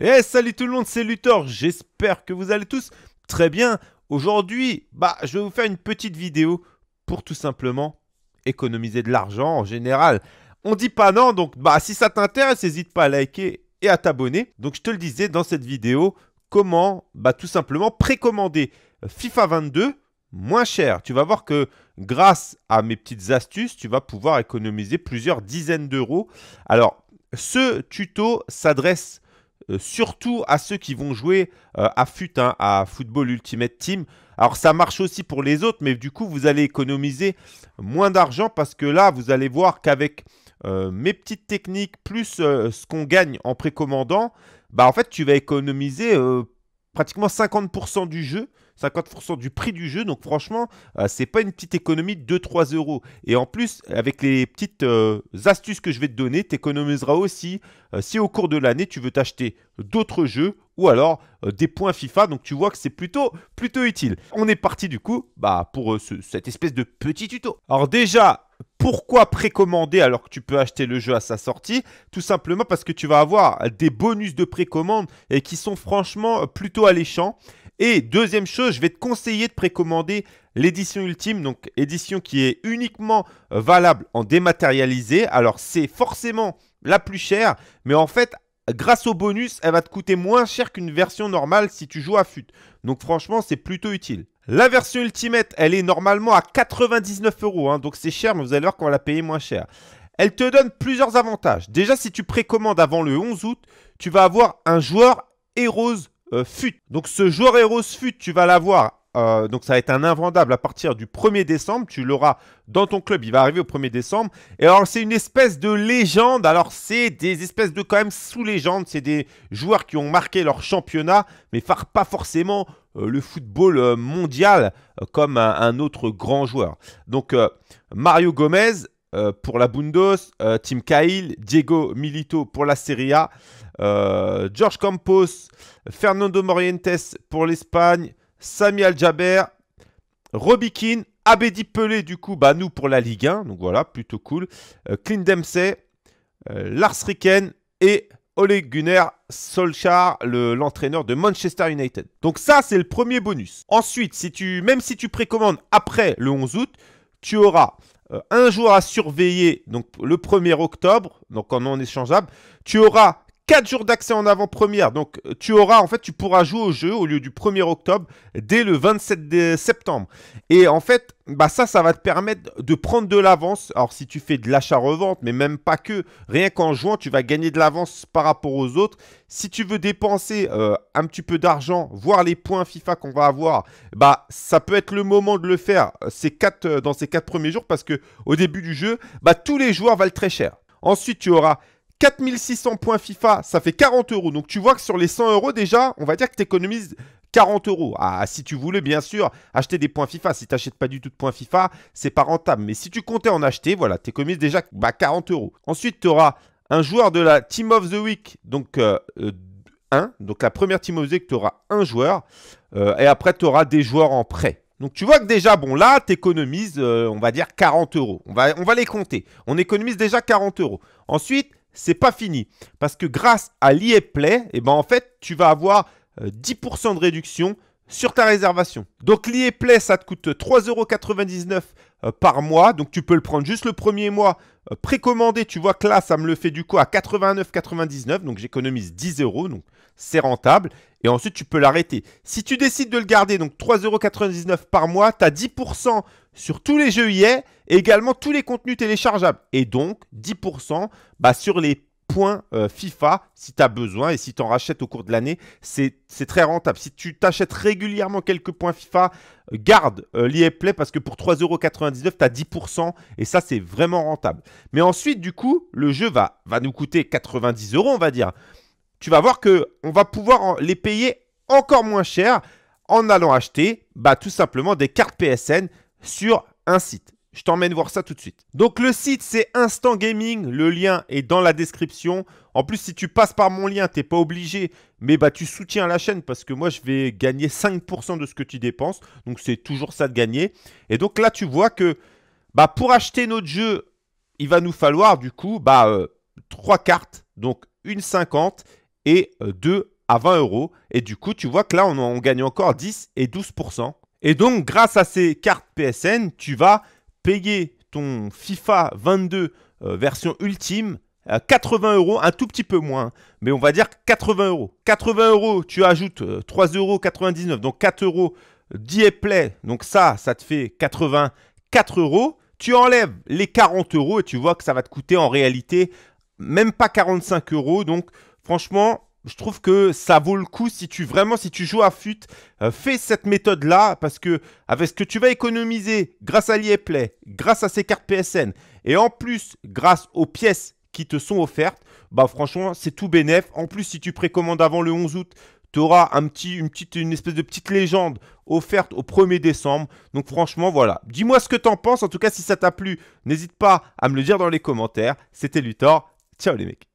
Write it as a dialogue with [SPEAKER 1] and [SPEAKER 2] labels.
[SPEAKER 1] Eh, salut tout le monde, c'est Luthor, j'espère que vous allez tous très bien. Aujourd'hui, bah, je vais vous faire une petite vidéo pour tout simplement économiser de l'argent en général. On dit pas non, donc bah, si ça t'intéresse, n'hésite pas à liker et à t'abonner. Donc je te le disais dans cette vidéo, comment bah, tout simplement précommander FIFA 22 moins cher. Tu vas voir que grâce à mes petites astuces, tu vas pouvoir économiser plusieurs dizaines d'euros. Alors, ce tuto s'adresse euh, surtout à ceux qui vont jouer euh, à FUT, hein, à Football Ultimate Team. Alors ça marche aussi pour les autres, mais du coup vous allez économiser moins d'argent parce que là vous allez voir qu'avec euh, mes petites techniques plus ce qu'on gagne en précommandant, bah en fait tu vas économiser pratiquement 50% du jeu. 50% du prix du jeu. Donc franchement, euh, c'est pas une petite économie de 2-3 euros. Et en plus, avec les petites euh, astuces que je vais te donner, tu économiseras aussi euh, si au cours de l'année tu veux t'acheter d'autres jeux ou alors des points FIFA. Donc tu vois que c'est plutôt, plutôt utile. On est parti du coup bah, pour cette espèce de petit tuto. Alors déjà, pourquoi précommander alors que tu peux acheter le jeu à sa sortie Tout simplement parce que tu vas avoir des bonus de précommande et qui sont franchement plutôt alléchants. Et deuxième chose, je vais te conseiller de précommander l'édition ultime, donc édition qui est uniquement euh, valable en dématérialisé. Alors c'est forcément la plus chère, mais en fait, grâce au bonus, elle va te coûter moins cher qu'une version normale si tu joues à FUT. Donc franchement, c'est plutôt utile. La version Ultimate, elle est normalement à 99 euros, hein, donc c'est cher, mais vous allez voir qu'on va la payer moins cher. Elle te donne plusieurs avantages. Déjà, si tu précommandes avant le 11 août, tu vas avoir un joueur Heroes euh, FUT. Donc ce joueur héros FUT, tu vas l'avoir. Euh, donc ça va être un invendable à partir du 1er décembre. Tu l'auras dans ton club. Il va arriver au 1er décembre. Et alors c'est une espèce de légende. Alors c'est des espèces de quand même sous-légendes. C'est des joueurs qui ont marqué leur championnat, mais pas forcément euh, le football mondial comme un, autre grand joueur. Donc Mario Gomez pour la Bundos, Tim Cahill, Diego Milito pour la Serie A. Euh, George Campos, Fernando Morientes pour l'Espagne, Samuel Aljaber jaber Robikin, Abedi Pelé, du coup, bah, nous pour la Ligue 1, donc voilà, plutôt cool. Euh, Clint Dempsey, euh, Lars Ricken et Ole Gunnar Solskjaer, l'entraîneur de Manchester United. Donc ça, c'est le premier bonus. Ensuite, si tu, même si tu précommandes après le 11 août, tu auras un jour à surveiller, donc le 1er octobre, donc en non échangeable. Tu auras 4 jours d'accès en avant-première. Donc tu auras en fait tu pourras jouer au jeu au lieu du 1er octobre dès le 27 septembre. Et en fait, bah ça ça va te permettre de prendre de l'avance. Alors si tu fais de l'achat-revente, mais même pas que, rien qu'en jouant, tu vas gagner de l'avance par rapport aux autres. Si tu veux dépenser euh, un petit peu d'argent, voir les points FIFA qu'on va avoir, bah ça peut être le moment de le faire euh, ces quatre, euh, dans ces 4 premiers jours parce que au début du jeu, bah tous les joueurs valent très cher. Ensuite, tu auras 4600 points FIFA, ça fait 40 euros. Donc tu vois que sur les 100 euros déjà, on va dire que tu économises 40 euros. Ah, si tu voulais bien sûr acheter des points FIFA. Si tu n'achètes pas du tout de points FIFA, c'est pas rentable. Mais si tu comptais en acheter, voilà, tu économises déjà 40 bah, euros. Ensuite, tu auras un joueur de la Team of the Week, donc 1. Euh, euh, donc la première Team of the Week, tu auras un joueur. Euh, et après, tu auras des joueurs en prêt. Donc tu vois que déjà, bon là, tu économises, on va dire 40 euros. On va, on va les compter. On économise déjà 40 euros. Ensuite, c'est pas fini. Parce que grâce à play et eh ben en fait, tu vas avoir 10% euh, de réduction sur ta réservation. Donc l'e-play, ça te coûte 3,99€ euh, par mois. Donc tu peux le prendre juste le premier mois euh, précommandé. Tu vois que là, ça me le fait du coup à 89,99€. Donc j'économise 10 euros. Donc c'est rentable. Et ensuite, tu peux l'arrêter. Si tu décides de le garder, donc 3,99€ par mois, tu as 10% sur tous les jeux EA et également tous les contenus téléchargeables. Et donc 10% bah, sur les points euh, FIFA si tu as besoin et si tu en rachètes au cours de l'année, c'est très rentable. Si tu t'achètes régulièrement quelques points FIFA, euh, garde euh, Play parce que pour 3,99€, tu as 10% et ça, c'est vraiment rentable. Mais ensuite, du coup, le jeu va, va nous coûter 90 euros, on va dire. Tu vas voir que on va pouvoir les payer encore moins cher en allant acheter bah, tout simplement des cartes PSN sur un site. Je t'emmène voir ça tout de suite. Donc le site c'est Instant Gaming, le lien est dans la description. En plus si tu passes par mon lien, t'es pas obligé, mais bah tu soutiens la chaîne parce que moi je vais gagner 5% de ce que tu dépenses. Donc c'est toujours ça de gagner. Et donc là tu vois que bah pour acheter notre jeu, il va nous falloir du coup bah euh, trois 3 cartes, donc une 50 et 2 euh, à 20 euros. Et du coup, tu vois que là, on, on gagne encore 10 et 12%. Et donc, grâce à ces cartes PSN, tu vas payer ton FIFA 22 euh, version ultime à 80 euros, un tout petit peu moins, hein. mais on va dire 80 euros. 80 euros, tu ajoutes 3,99 euh, euros, donc 4 euros Play, donc ça, ça te fait 84 euros. Tu enlèves les 40 euros et tu vois que ça va te coûter en réalité même pas 45 euros. Donc franchement, je trouve que ça vaut le coup si tu vraiment si tu joues à fut, euh, fais cette méthode là parce que avec ce que tu vas économiser grâce à l'e-play, grâce à ces cartes PSN et en plus grâce aux pièces qui te sont offertes, bah franchement, c'est tout bénéf. En plus si tu précommandes avant le 11 août, tu auras un petit, une, petite, une espèce de petite légende offerte au 1er décembre. Donc franchement, voilà. Dis-moi ce que t'en penses. En tout cas, si ça t'a plu, n'hésite pas à me le dire dans les commentaires. C'était Luthor. Ciao les mecs.